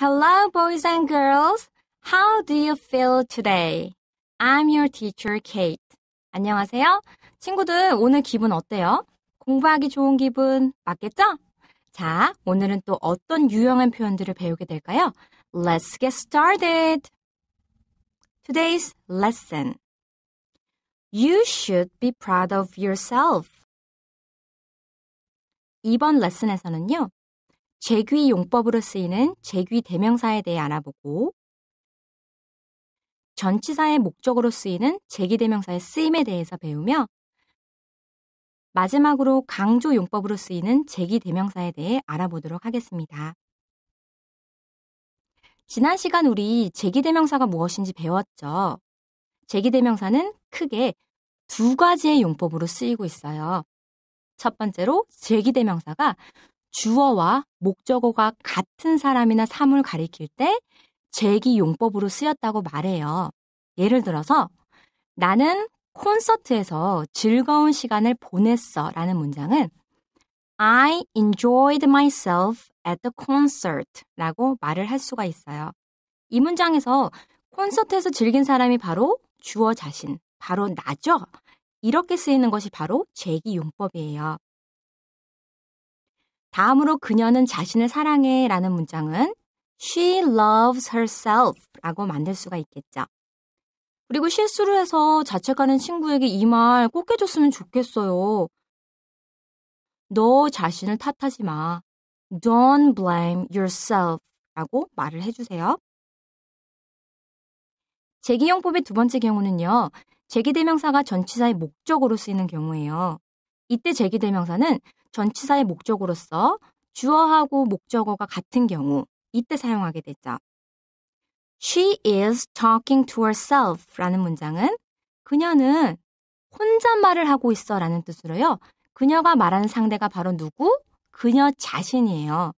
Hello, boys and girls. How do you feel today? I'm your teacher, Kate. 안녕하세요. 친구들, 오늘 기분 어때요? 공부하기 좋은 기분 맞겠죠? 자, 오늘은 또 어떤 유용한 표현들을 배우게 될까요? Let's get started. Today's lesson. You should be proud of yourself. 이번 레슨에서는요. 제귀 용법으로 쓰이는 제귀 대명사에 대해 알아보고 전치사의 목적으로 쓰이는 제기 대명사의 쓰임에 대해서 배우며 마지막으로 강조 용법으로 쓰이는 제기 대명사에 대해 알아보도록 하겠습니다. 지난 시간 우리 제기 대명사가 무엇인지 배웠죠. 제기 대명사는 크게 두 가지의 용법으로 쓰이고 있어요. 첫 번째로 제기 대명사가 주어와 목적어가 같은 사람이나 사물을 가리킬 때 제기 용법으로 쓰였다고 말해요. 예를 들어서 나는 콘서트에서 즐거운 시간을 보냈어 라는 문장은 I enjoyed myself at the concert 라고 말을 할 수가 있어요. 이 문장에서 콘서트에서 즐긴 사람이 바로 주어 자신, 바로 나죠? 이렇게 쓰이는 것이 바로 제기용법이에요. 다음으로 그녀는 자신을 사랑해 라는 문장은 she loves herself 라고 만들 수가 있겠죠. 그리고 실수를 해서 자책하는 친구에게 이 말 꼭 해줬으면 좋겠어요. 너 자신을 탓하지 마. Don't blame yourself 라고 말을 해주세요. 제기용법의 두 번째 경우는요. 제기대명사가 전치사의 목적으로 쓰이는 경우예요. 이때 제기대명사는 전치사의 목적으로서 주어하고 목적어가 같은 경우 이때 사용하게 되죠. She is talking to herself 라는 문장은 그녀는 혼잣말을 하고 있어 라는 뜻으로요. 그녀가 말하는 상대가 바로 누구? 그녀 자신이에요.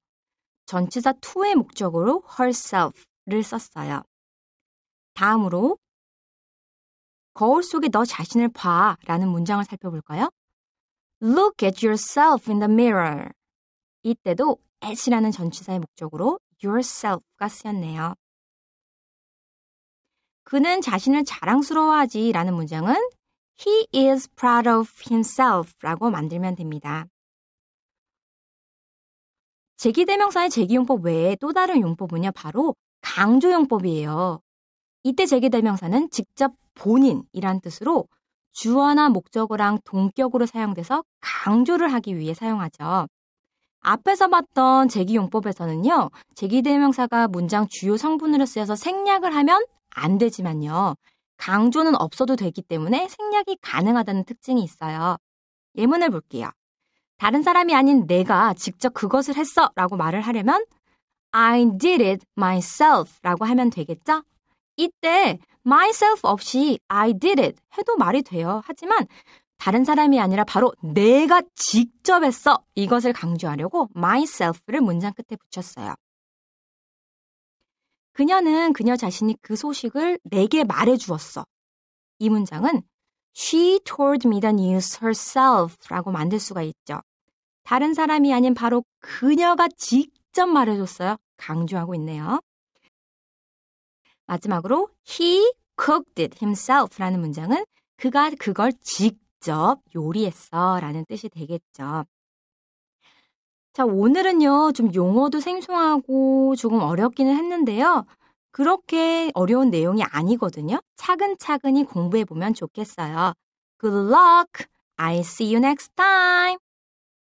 전치사 to의 목적으로 herself를 썼어요. 다음으로 거울 속에 너 자신을 봐 라는 문장을 살펴볼까요? Look at yourself in the mirror. 이때도 at이라는 전치사의 목적으로 yourself가 쓰였네요. 그는 자신을 자랑스러워하지 라는 문장은 He is proud of himself 라고 만들면 됩니다. 제기대명사의 제기용법 외에 또 다른 용법은요, 바로 강조용법이에요. 이때 제기대명사는 직접 본인이란 뜻으로 주어나 목적어랑 동격으로 사용돼서 강조를 하기 위해 사용하죠. 앞에서 봤던 제기용법에서는요, 제기대명사가 문장 주요 성분으로 쓰여서 생략을 하면 안 되지만요, 강조는 없어도 되기 때문에 생략이 가능하다는 특징이 있어요. 예문을 볼게요. 다른 사람이 아닌 내가 직접 그것을 했어 라고 말을 하려면 I did it myself 라고 하면 되겠죠? 이때 myself 없이 I did it 해도 말이 돼요. 하지만 다른 사람이 아니라 바로 내가 직접 했어. 이것을 강조하려고 myself를 문장 끝에 붙였어요. 그녀는 그녀 자신이 그 소식을 내게 말해 주었어. 이 문장은 she told me the news herself 라고 만들 수가 있죠. 다른 사람이 아닌 바로 그녀가 직접 말해줬어요. 강조하고 있네요. 마지막으로 he cooked it himself라는 문장은 그가 그걸 직접 요리했어라는 뜻이 되겠죠. 자, 오늘은요, 좀 용어도 생소하고 조금 어렵기는 했는데요. 그렇게 어려운 내용이 아니거든요. 차근차근히 공부해보면 좋겠어요. Good luck! I see you next time!